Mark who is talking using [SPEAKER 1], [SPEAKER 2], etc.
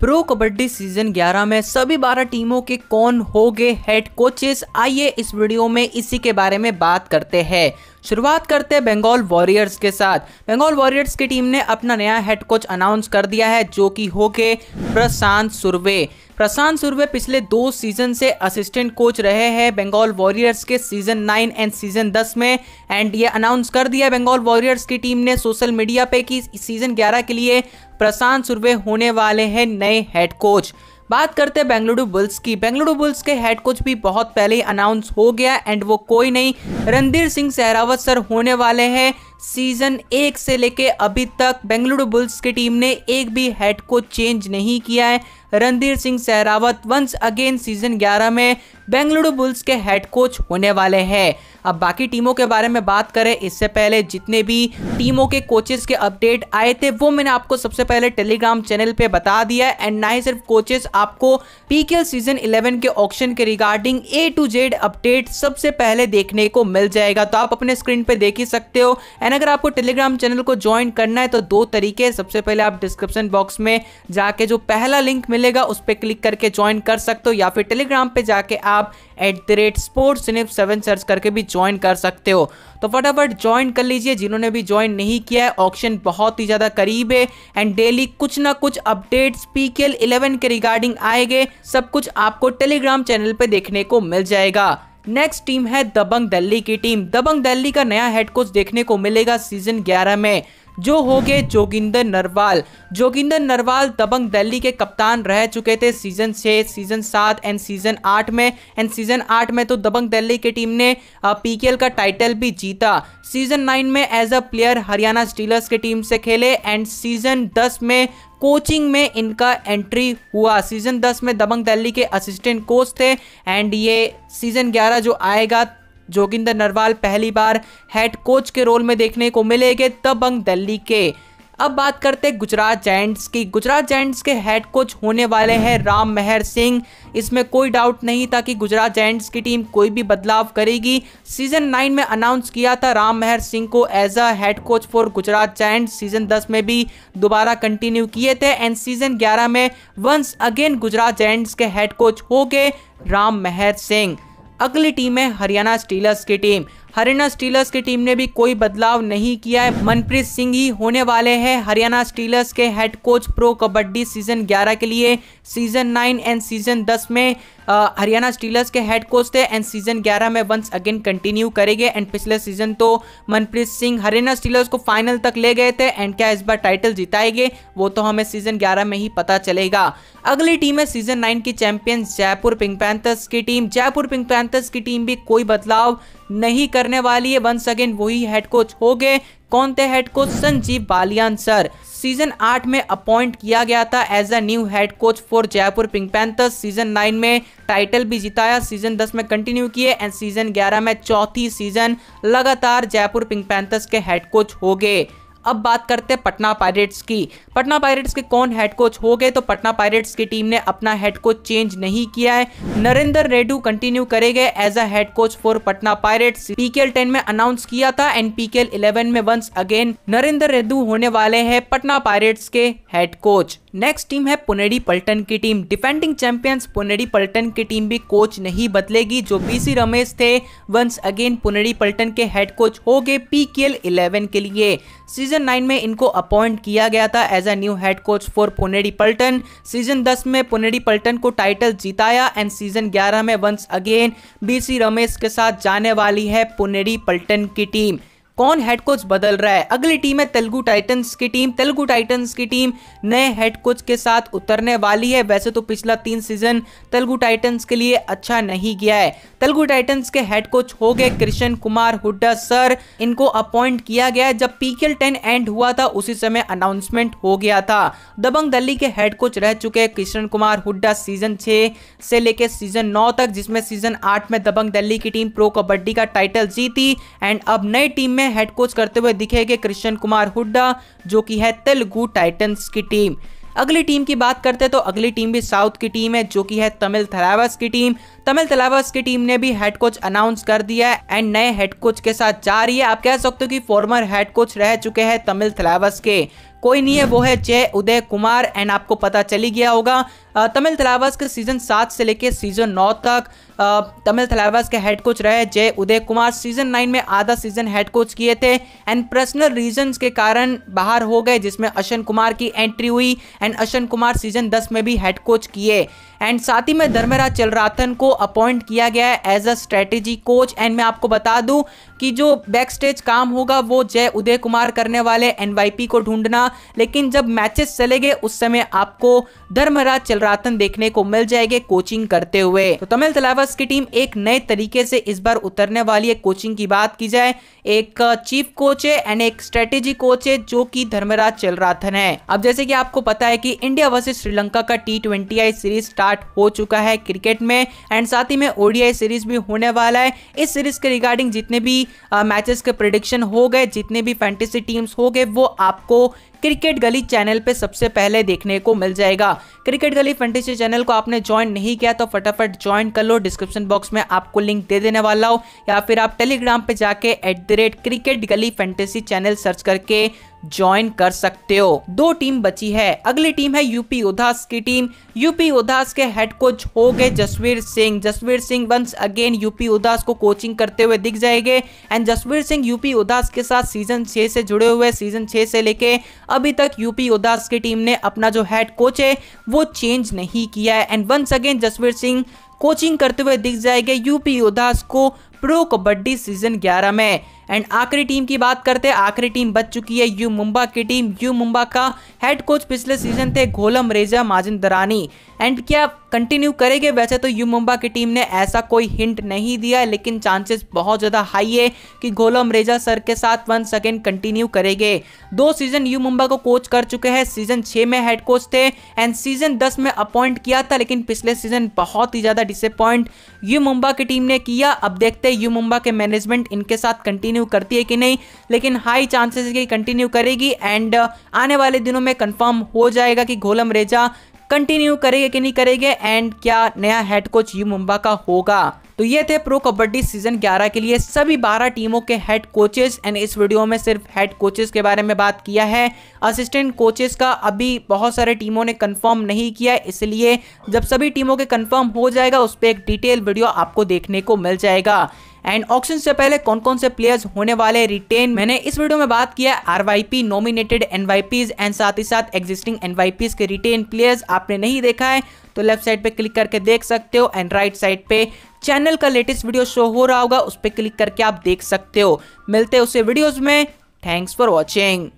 [SPEAKER 1] pro Kabaddi season 11 में सभी 12 टीमों के कौन होंगे हेड कोचेस आइए इस वीडियो में इसी के बारे में बात करते हैं शुरुआत करते हैं बंगाल वॉरियर्स के साथ बंगाल वॉरियर्स की टीम ने अपना नया हेड कोच अनाउंस कर दिया है जो कि होके प्रशांत सुरवे प्रशांत सुरवे पिछले दो सीजन से असिस्टेंट कोच रहे हैं बंगाल वॉरियर्स के सीजन नाइन एंड सीजन दस में एंड ये अनाउंस कर दिया बंगाल वॉरियर्स की टीम ने सोशल मीडिया पे कि सीजन ग्यारह के लिए प्रशांत सुरवे होने वाले हैं नए हेड कोच बात करते हैं बेंगलुरु बुल्स की बेंगलुरु बुल्स के हेड कोच भी बहुत पहले ही अनाउंस हो गया एंड वो कोई नहीं रणधीर सिंह सहरावत सर होने वाले हैं सीजन एक से लेके अभी तक बेंगलुरु बुल्स की टीम ने एक भी हेड को चेंज नहीं किया है Randhir Singh Sehrawat once again season 11 में बेंगलुरु बुल्स के हेड कोच होने वाले हैं अब बाकी टीमों के बारे में बात करें इससे पहले जितने भी टीमों के कोचेस के अपडेट आए थे वो मैंने आपको सबसे पहले टेलीग्राम चैनल पे बता दिया एंड ना ही सिर्फ कोचेस आपको पीकेएल सीजन 11 के ऑप्शन के regarding A to Z update सबसे पहले देखने को मिल जाएगा तो आप अपने स्क्रीन पर देख ही सकते हो एंड अगर आपको टेलीग्राम चैनल को ज्वाइन करना है तो दो तरीके सबसे पहले आप डिस्क्रिप्शन बॉक्स में जाके जो पहला लिंक मिलेगा उस पर क्लिक करके ज्वाइन कर सकते हो या फिर टेलीग्राम पे जाके आप एट द रेट स्पोर्ट्स सिनिप सेवन सर्च करके भी ज्वाइन कर सकते हो तो फटाफट ज्वाइन कर लीजिए जिन्होंने भी ज्वाइन नहीं किया है ऑप्शन बहुत ही ज़्यादा करीब है एंड डेली कुछ ना कुछ updates P K L eleven के रिगार्डिंग आएंगे सब कुछ आपको टेलीग्राम चैनल पर देखने को मिल जाएगा नेक्स्ट टीम है दबंग दिल्ली की टीम दबंग दिल्ली का नया हेड कोच देखने को मिलेगा सीजन 11 में जो हो गए जोगिंदर नरवाल जोगिंदर नरवाल दबंग दिल्ली के कप्तान रह चुके थे सीजन छः सीजन सात एंड सीजन आठ में एंड सीजन आठ में तो दबंग दिल्ली की टीम ने पीकेएल का टाइटल भी जीता सीजन नाइन में as a player Haryana Steelers की टीम से खेले एंड सीजन दस में कोचिंग में इनका एंट्री हुआ सीजन 10 में दबंग दिल्ली के असिस्टेंट कोच थे एंड ये सीजन 11 जो आएगा जोगिंदर नरवाल पहली बार हेड कोच के रोल में देखने को मिलेंगे दबंग दिल्ली के अब बात करते हैं गुजरात जैंट्स की गुजरात जैंट्स के हेड कोच होने वाले हैं राम मेहर सिंह इसमें कोई डाउट नहीं था कि गुजरात जैंट्स की टीम कोई भी बदलाव करेगी सीजन नाइन में अनाउंस किया था राम मेहर सिंह को as a head coach for Gujarat Giants season दस में भी दोबारा कंटिन्यू किए थे एंड सीजन ग्यारह में वंस अगेन गुजरात जैंट्स के हेड कोच हो गए राम मेहर सिंह अगली टीम है हरियाणा स्टीलर्स की टीम हरियाणा स्टीलर्स की टीम ने भी कोई बदलाव नहीं किया है मनप्रीत सिंह ही होने वाले हैं हरियाणा स्टीलर्स के head coach pro Kabaddi season ग्यारह के लिए सीजन नाइन एंड सीजन दस में हरियाणा स्टीलर्स के हेड कोच थे एंड सीजन ग्यारह में वंस अगेन कंटिन्यू करेंगे एंड पिछले सीजन तो मनप्रीत सिंह हरियाणा स्टीलर्स को फाइनल तक ले गए थे एंड क्या इस बार टाइटल जिताएंगे वो तो हमें सीजन ग्यारह में ही पता चलेगा अगली टीम है सीजन नाइन की चैंपियंस जयपुर पिंक पैंथर्स की टीम जयपुर पिंक पैंथर्स की टीम भी कोई बदलाव नहीं करने वाली है वंस अगेन वही हेड कोच हो गए कौन थे head coach Sanjeev Baliyan sir season आठ में अपॉइंट किया गया था as a new head coach for Jaipur Pink Panthers season nine में टाइटल भी जिताया सीजन दस में कंटिन्यू किए एंड सीजन ग्यारह में चौथी सीजन लगातार जयपुर पिंक पैंथर्स के हेड कोच हो गए अब बात करते हैं पटना पायरेट्स की पटना पायरेट्स के कौन हेड कोच हो गए तो पटना पायरेट्स की टीम ने अपना हेड कोच चेंज नहीं किया है नरेंद्र रेडू कंटिन्यू करेंगे as a head coach for Patna Pirates PKL 10 में अनाउंस किया था एंड पीकेएल 11 में वंस अगेन नरेंद्र रेडू होने वाले हैं पटना पायरेट्स के हेड कोच नेक्स्ट टीम है पुनेडी पल्टन की team defending champions Puneri Paltan की टीम भी कोच नहीं बदलेगी जो बीसी रमेश थे वंस अगेन पुनेडी पल्टन के हेड कोच हो गए पीकेएल 11 के लिए सीजन सीजन में इनको अपॉइंट किया गया था as a new head coach for Puneri Paltan season 10 में पुनेडी पल्टन को टाइटल जिताया एंड सीजन 11 में वंस अगेन बीसी रमेश के साथ जाने वाली है पुनेडी पल्टन की टीम कौन हेड कोच बदल रहा है अगली टीम है तेलुगु टाइटन्स की टीम तेलुगु टाइटन्स की टीम नए हेड कोच के साथ उतरने वाली है वैसे तो पिछला तीन सीजन तेलुगु टाइटन्स के लिए अच्छा नहीं गया है तेलुगु टाइटन्स के हेड कोच हो गए कृष्ण कुमार हुड्डा सर इनको अपॉइंट किया गया जब पीकेएल टेन एंड हुआ था उसी समय अनाउंसमेंट हो गया था दबंग दिल्ली के हेड कोच रह चुके कृष्ण कुमार हुड्डा सीजन छ से लेकर सीजन नौ तक जिसमें सीजन आठ में दबंग दिल्ली की टीम प्रो कबड्डी का टाइटल जीती एंड अब नई टीम में में हेड कोच करते हुए दिखे गए कृष्ण कुमार हुड्डा जो कि है तेलुगु टाइटन्स की टीम अगली टीम की बात करते हैं तो अगली टीम भी साउथ की टीम है जो कि है तमिल थलावस की टीम तमिल थलावस की टीम ने भी हेड कोच अनाउंस कर दिया है एंड नए हेड कोच के साथ जा रही है आप कह सकते हो कि फॉर्मर हेड कोच रह चुके हैं तमिल थलावस के कोई नहीं है वो है जय उदय कुमार एंड आपको पता चली गया होगा तमिल तलावास के सीज़न सात से लेकर सीज़न नौ तक तमिल तलावास के हेड कोच रहे जय उदय कुमार सीज़न नाइन में आधा सीज़न हेड कोच किए थे एंड पर्सनल रीजंस के कारण बाहर हो गए जिसमें अशन कुमार की एंट्री हुई एंड अशन कुमार सीज़न दस में भी हेड कोच किए एंड साथ ही में धर्मराज चलराथन को अपॉइंट किया गया है as a strategy coach and मैं आपको बता दूं कि जो बैक स्टेज काम होगा वो जय उदय कुमार करने वाले एन को ढूंढना लेकिन जब मैचेस चले गए उस समय आपको धर्मराज चल तमिल रातन देखने को मिल जाएंगे कोचिंग करते हुए तो तमिल तलावस की टीम एक नए तरीके से इस बार उतरने वाली है कोचिंग की बात की जाए एक चीफ कोच है एंड एक स्ट्रेटेजी कोच है जो की धर्मराज चलराथन है अब जैसे की आपको पता है की इंडिया वर्सेज श्रीलंका का टी ट्वेंटी सीरीज स्टार्ट हो चुका है क्रिकेट में एंड साथ ही में ओडीआई सीरीज भी होने वाला है इस सीरीज के रिगार्डिंग जितने भी मैचेस के प्रिडिक्शन हो गए जितने भी फैंटेसी टीम्स हो गए वो आपको क्रिकेट गली चैनल पे सबसे पहले देखने को मिल जाएगा क्रिकेट गली फेंटेसी चैनल को आपने ज्वाइन नहीं किया तो फटाफट ज्वाइन कर लो डिस्क्रिप्शन बॉक्स में आपको लिंक दे देने वाला हो या फिर आप टेलीग्राम पे जाके at the rate cricket Gali fantasy channel search करके ज्वाइन कर सकते हो दो टीम बची है अगली टीम है यूपी उदास की टीम यूपी उदास के हेड कोच हो गए Jasveer Singh Jasveer Singh once again UP Yoddhas को कोचिंग करते हुए दिख जाएंगे एंड जसवीर सिंह यूपी उदास के साथ सीजन छह से जुड़े हुए सीजन छह से लेके अभी तक यूपी उदास की टीम ने अपना जो हेड कोच है वो चेंज नहीं किया है and once again Jasveer Singh coaching करते हुए दिख जाएंगे यूपी उदास को प्रो कबड्डी सीजन ग्यारह में एंड आखिरी टीम की बात करते हैं आखिरी टीम बच चुकी है यू मुंबा की टीम यू मुंबा का हेड कोच पिछले सीजन थे घोलम रेजा माजिन दरानी एंड क्या कंटिन्यू करेंगे वैसे तो यू मुंबा की टीम ने ऐसा कोई हिंट नहीं दिया लेकिन चांसेस बहुत ज़्यादा हाई है कि घोलम रेजा सर के साथ वन सेकेंड कंटिन्यू करेंगे दो सीजन यू मुंबा को कोच कर चुके हैं सीजन छः में हेड कोच थे एंड सीजन दस में अपॉइंट किया था लेकिन पिछले सीजन बहुत ही ज़्यादा डिसअपॉइंट यू मुंबा की टीम ने किया अब देखते हैं यू मुंबा के मैनेजमेंट इनके साथ कंटिन्यू कंटिन्यू करती है कि नहीं लेकिन हाई चांसेस कि कंटिन्यू करेगी एंड uh, आने वाले दिनों में कंफर्म हो जाएगा कि घोलम रेजा कंटिन्यू करेगा कि नहीं करेगा एंड क्या नया हेड कोच यू मुंबा का होगा तो ये थे प्रो कबड्डी सीजन 11 के लिए सभी 12 टीमों के हेड कोचेस एंड इस वीडियो में सिर्फ हेड कोचेस के बारे में बात किया है असिस्टेंट कोचेस का अभी बहुत सारे टीमों ने कंफर्म नहीं किया इसलिए जब सभी टीमों के कंफर्म हो जाएगा उस पर एक डिटेल वीडियो आपको देखने को मिल जाएगा एंड ऑक्शन से पहले कौन कौन से प्लेयर्स होने वाले रिटेन मैंने इस वीडियो में बात किया पी नॉमिनेटेड एनवाईपीज एंड साथ ही साथ एग्जिस्टिंग एनवाईपीज के रिटेन प्लेयर्स आपने नहीं देखा है तो लेफ्ट साइड पे क्लिक करके देख सकते हो एंड राइट साइड पे चैनल का लेटेस्ट वीडियो शो हो रहा होगा उस पर क्लिक करके आप देख सकते हो मिलते हैं उसे वीडियोज में थैंक्स फॉर वॉचिंग